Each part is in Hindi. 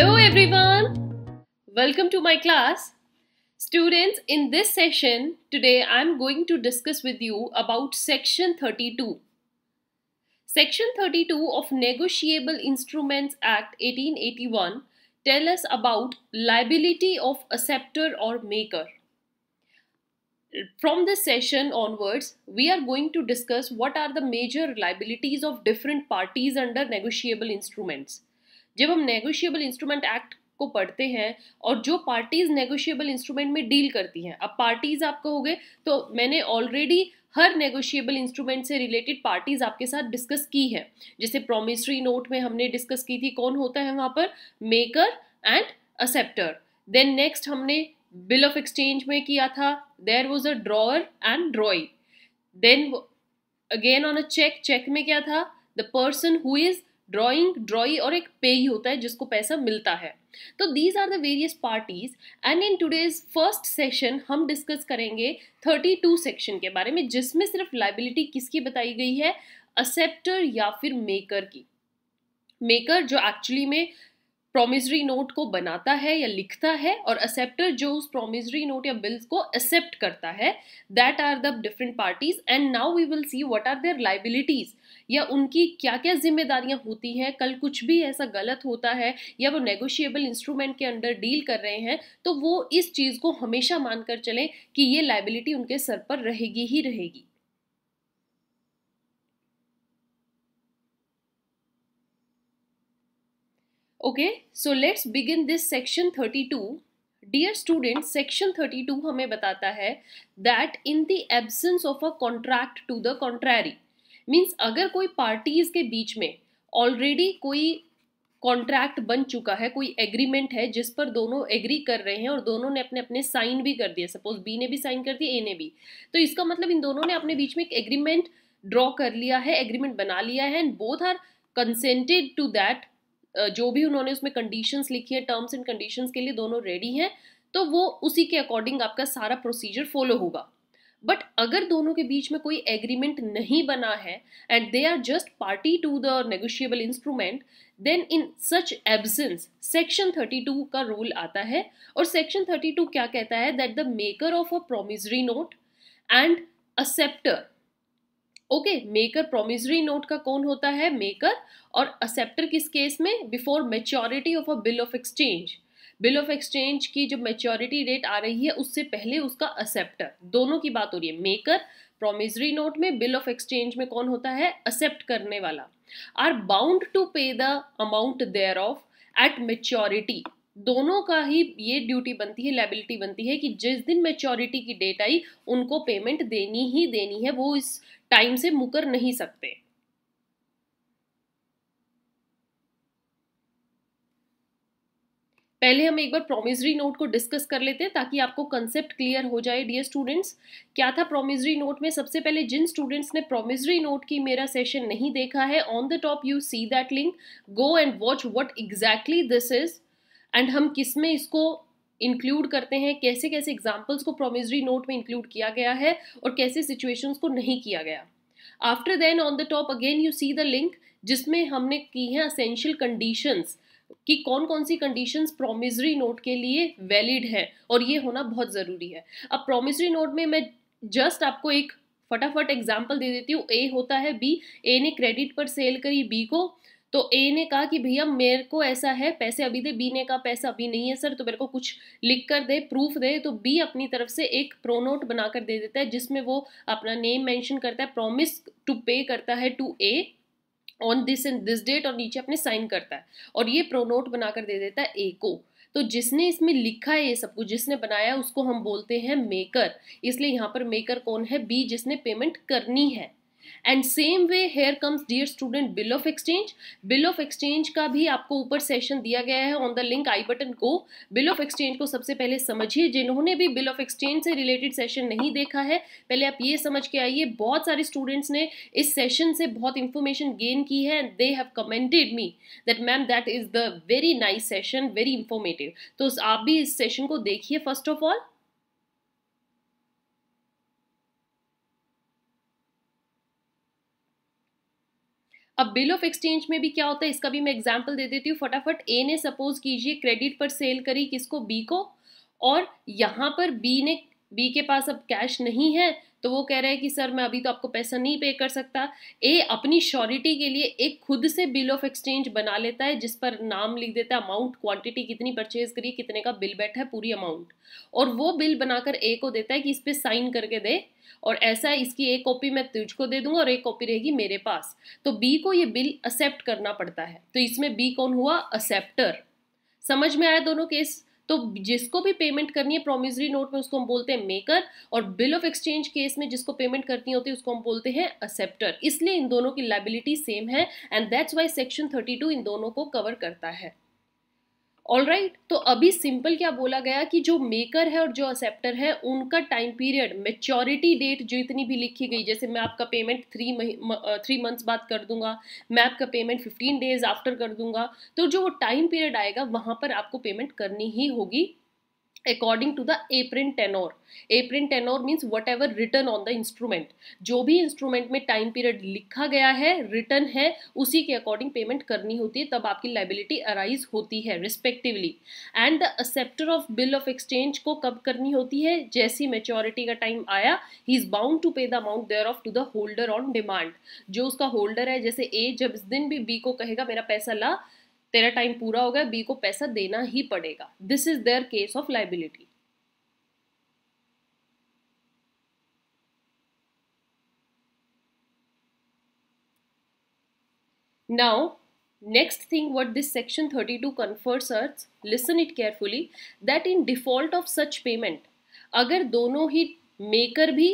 Hello everyone! Welcome to my class. Students, in this session, today I'm going to discuss with you about Section 32. Section 32 of Negotiable Instruments Act 1881 tell us about liability of acceptor or maker. From this session onwards, we are going to discuss what are the major liabilities of different parties under negotiable instruments जब हम नेगोशिएबल इंस्ट्रूमेंट एक्ट को पढ़ते हैं और जो पार्टीज नेगोशिएबल इंस्ट्रूमेंट में डील करती हैं अब पार्टीज आप कहोगे तो मैंने ऑलरेडी हर नेगोशिएबल इंस्ट्रूमेंट से रिलेटेड पार्टीज आपके साथ डिस्कस की है जैसे प्रोमिसरी नोट में हमने डिस्कस की थी कौन होता है वहाँ पर maker and acceptor then next हमने बिल ऑफ एक्सचेंज में किया था there was a drawer and drawee then again on a cheque cheque में क्या था the person who is drawing drawee और एक पे ही होता है जिसको पैसा मिलता है तो these are the various parties and in today's first session हम डिस्कस करेंगे थर्टी टू सेक्शन के बारे में जिसमें सिर्फ लाइबिलिटी किसकी बताई गई है असेप्टर या फिर मेकर की मेकर जो एक्चुअली में प्रोमिजरी नोट को बनाता है या लिखता है और एक्सेप्टर जो उस प्रोमिजरी नोट या बिल्स को एक्सेप्ट करता है that are the different parties and now we will see what are their liabilities या उनकी क्या क्या जिम्मेदारियां होती हैं कल कुछ भी ऐसा गलत होता है या वो नेगोशिएबल इंस्ट्रूमेंट के अंडर डील कर रहे हैं तो वो इस चीज़ को हमेशा मानकर चलें कि ये लाइबिलिटी उनके सर पर रहेगी ही रहेगी so let's begin this section thirty 32 dear student section 32 हमें बताता है that in the absence of a contract to the contrary means अगर कोई पार्टीज के बीच में ऑलरेडी कोई कॉन्ट्रैक्ट बन चुका है कोई एग्रीमेंट है जिस पर दोनों एग्री कर रहे हैं और दोनों ने अपने अपने साइन भी कर दिए सपोज बी ने भी साइन कर दिया ए ने भी तो इसका मतलब इन दोनों ने अपने बीच में एक एग्रीमेंट ड्रॉ कर लिया है एग्रीमेंट बना लिया है and both are consented to that जो भी उन्होंने उसमें कंडीशंस लिखी है टर्म्स एंड कंडीशंस के लिए दोनों रेडी हैं तो वो उसी के अकॉर्डिंग आपका सारा प्रोसीजर फॉलो होगा बट अगर दोनों के बीच में कोई एग्रीमेंट नहीं बना है and they are just party to the negotiable instrument then in such absence section 32 का रोल आता है और सेक्शन 32 क्या कहता है that the maker of a promissory note and acceptor okay maker promissory note का कौन होता है मेकर और असेप्टर किस केस में before maturity of a bill of exchange bill of exchange की जो मेच्योरिटी डेट आ रही है उससे पहले उसका असेप्टर दोनों की बात हो रही है मेकर प्रोमिजरी नोट में बिल ऑफ एक्सचेंज में कौन होता है असेप्ट करने वाला are bound to pay the amount thereof at maturity दोनों का ही ये ड्यूटी बनती है लाइबिलिटी बनती है कि जिस दिन मेच्योरिटी की डेट आई उनको पेमेंट देनी ही देनी है वो इस टाइम से मुकर नहीं सकते पहले हम एक बार प्रोमिजरी नोट को डिस्कस कर लेते हैं ताकि आपको कंसेप्ट क्लियर हो जाए डियर स्टूडेंट्स क्या था प्रोमिजरी नोट में सबसे पहले जिन स्टूडेंट्स ने प्रोमिजरी नोट की मेरा सेशन नहीं देखा है on the top you see that link go and watch what exactly this is and हम किस में इसको इंक्लूड करते हैं कैसे कैसे एग्जाम्पल्स को प्रोमिजरी नोट में इंक्लूड किया गया है और कैसे सिचुएशंस को नहीं किया गया after then on the top again you see the link जिसमें हमने की हैं असेंशियल कंडीशंस कि कौन कौन सी कंडीशंस प्रोमिजरी नोट के लिए वैलिड है और ये होना बहुत ज़रूरी है अब प्रोमिजरी नोट में मैं जस्ट आपको एक फटाफट एग्जाम्पल दे देती हूँ ए होता है बी ए ने क्रेडिट पर सेल करी बी को तो ए ने कहा कि भैया मेरे को ऐसा है पैसे अभी दे बी ने कहा पैसा अभी नहीं है सर तो मेरे को कुछ लिख कर दे प्रूफ दे तो बी अपनी तरफ से एक प्रोनोट बनाकर दे देता है जिसमें वो अपना नेम मेंशन करता है प्रॉमिस टू पे करता है to a on this and this date और नीचे अपने साइन करता है और ये प्रोनोट बनाकर दे देता है ए को तो जिसने इसमें लिखा है ये सब कुछ जिसने बनाया उसको हम बोलते हैं मेकर इसलिए यहाँ पर मेकर कौन है बी जिसने पेमेंट करनी है and same way here comes dear student bill of exchange bill of exchange का भी आपको ऊपर सेशन दिया गया है on the link I button को बिल ऑफ एक्सचेंज को सबसे पहले समझिए जिन्होंने भी बिल ऑफ एक्सचेंज से रिलेटेड सेशन नहीं देखा है पहले आप ये समझ के आइए बहुत सारे स्टूडेंट्स ने इस सेशन से बहुत इंफॉर्मेशन गेन की है and they have commented me that ma'am that is the very nice session very informative तो आप भी इस सेशन को देखिए फर्स्ट ऑफ ऑल अब बिल ऑफ एक्सचेंज में भी क्या होता है इसका भी मैं एग्जाम्पल दे देती हूँ फटाफट ए ने सपोज कीजिए क्रेडिट पर सेल करी किसको बी को और यहाँ पर बी ने बी के पास अब कैश नहीं है तो वो कह रहा है कि सर मैं अभी तो आपको पैसा नहीं पे कर सकता ए अपनी श्योरिटी के लिए एक खुद से बिल ऑफ एक्सचेंज बना लेता है जिस पर नाम लिख देता है अमाउंट क्वांटिटी कितनी परचेज करी कितने का बिल बैठा है पूरी अमाउंट और वो बिल बनाकर ए को देता है कि इस पर साइन करके दे और ऐसा इसकी एक कॉपी मैं तुझको दे दूंगा और एक कॉपी रहेगी मेरे पास तो बी को ये बिल एक्सेप्ट करना पड़ता है तो इसमें बी कौन हुआ एक्सेप्टर समझ में आया दोनों केस तो जिसको भी पेमेंट करनी है प्रोमिजरी नोट में उसको हम बोलते हैं मेकर और बिल ऑफ एक्सचेंज केस में जिसको पेमेंट करनी होती है उसको हम बोलते हैं असेप्टर इसलिए इन दोनों की लाइबिलिटी सेम है and that's why section thirty इन दोनों को कवर करता है ऑल राइट right? तो अभी सिंपल क्या बोला गया कि जो मेकर है और जो असेप्टर है उनका टाइम पीरियड मेच्योरिटी डेट जो इतनी भी लिखी गई जैसे मैं आपका पेमेंट थ्री मही थ्री मंथ्स बाद कर दूंगा मैं आपका पेमेंट फिफ्टीन डेज आफ्टर कर दूंगा तो जो वो टाइम पीरियड आएगा वहाँ पर आपको पेमेंट करनी ही होगी according to the apparent tenor apparent tenor means whatever return on the instrument जो भी इंस्ट्रूमेंट में टाइम पीरियड लिखा गया है रिटर्न है उसी के अकॉर्डिंग पेमेंट करनी होती है तब आपकी लाइबिलिटी अराइज होती है respectively and the acceptor of bill of exchange को कब करनी होती है जैसी मेच्योरिटी का टाइम आया he is bound to pay the amount thereof to the holder on demand जो उसका होल्डर है जैसे ए जब इस दिन भी बी को कहेगा मेरा पैसा ला तेरा टाइम पूरा हो गया बी को पैसा देना ही पड़ेगा this is their case of liability next thing thing this section thirty two confers अर्थ listen it carefully that in default of such payment अगर दोनों ही मेकर भी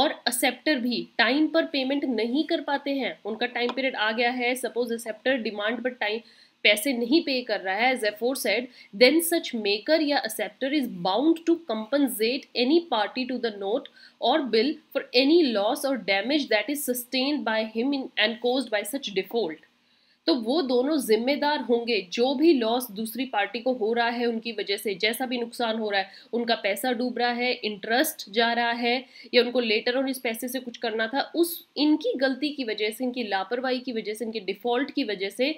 और असेप्टर भी टाइम पर पेमेंट नहीं कर पाते हैं उनका टाइम पीरियड आ गया है सपोज असेप्टर डिमांड पर टाइम पैसे नहीं पे कर रहा है as aforesaid then such maker या acceptor is bound to compensate any party to the note और बिल फॉर एनी लॉस और damage that is sustain by him in and cause by such default तो वो दोनों जिम्मेदार होंगे जो भी लॉस दूसरी पार्टी को हो रहा है उनकी वजह से जैसा भी नुकसान हो रहा है उनका पैसा डूब रहा है इंटरेस्ट जा रहा है या उनको लेटर ऑन इस पैसे से कुछ करना था उस इनकी गलती की वजह से इनकी लापरवाही की वजह से इनके डिफॉल्ट की वजह से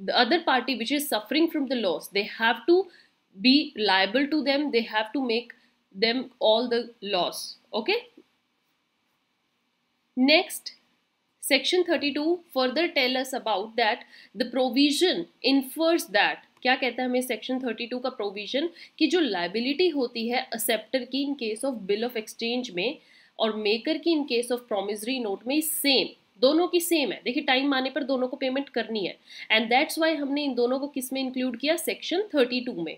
the other party which is suffering from the loss they have to be liable to them they have to make them all the loss okay next section thirty two further tell us about that the provision infers that क्या कहता है हमें सेक्शन थर्टी टू का प्रोविजन कि जो लाइबिलिटी होती है असेप्टर की in case of bill of exchange में और मेकर की in case of promissory note में सेम दोनों की सेम है देखिए टाइम आने पर दोनों को पेमेंट करनी है एंड दैट्स वाई हमने इन दोनों को किस में इंक्लूड किया सेक्शन थर्टी टू में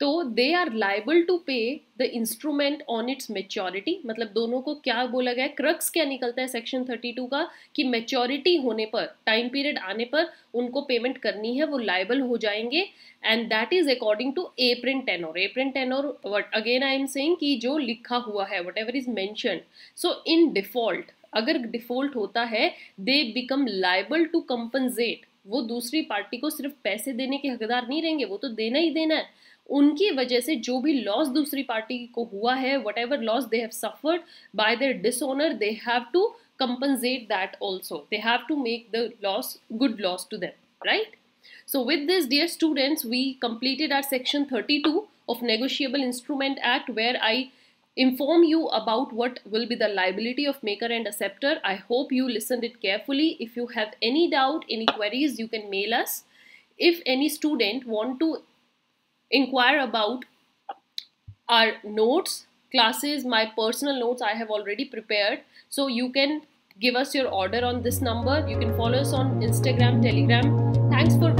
तो they are liable to pay the instrument on its maturity मतलब दोनों को क्या बोला गया क्रक्स क्या निकलता है सेक्शन 32 का कि मेच्योरिटी होने पर टाइम पीरियड आने पर उनको पेमेंट करनी है वो लाइबल हो जाएंगे and that is according to apparent tenor apparent tenor what again I am saying कि जो लिखा हुआ है whatever is mention so in default अगर डिफॉल्ट होता है they become liable to compensate वो दूसरी पार्टी को सिर्फ पैसे देने के हकदार नहीं रहेंगे वो तो देना ही देना है उनकी वजह से जो भी लॉस दूसरी पार्टी को हुआ है whatever loss they have suffered by their dishonour they have to compensate that also they have to make the loss good loss to them right so with this dear students we completed our section thirty two of negotiable instrument act where I inform you about what will be the liability of maker and acceptor. I hope you listened it carefully. If you have any doubt, any queries, you can mail us. If any student want to inquire about our notes, classes, my personal notes I have already prepared. So you can give us your order on this number. You can follow us on Instagram, Telegram. Thanks for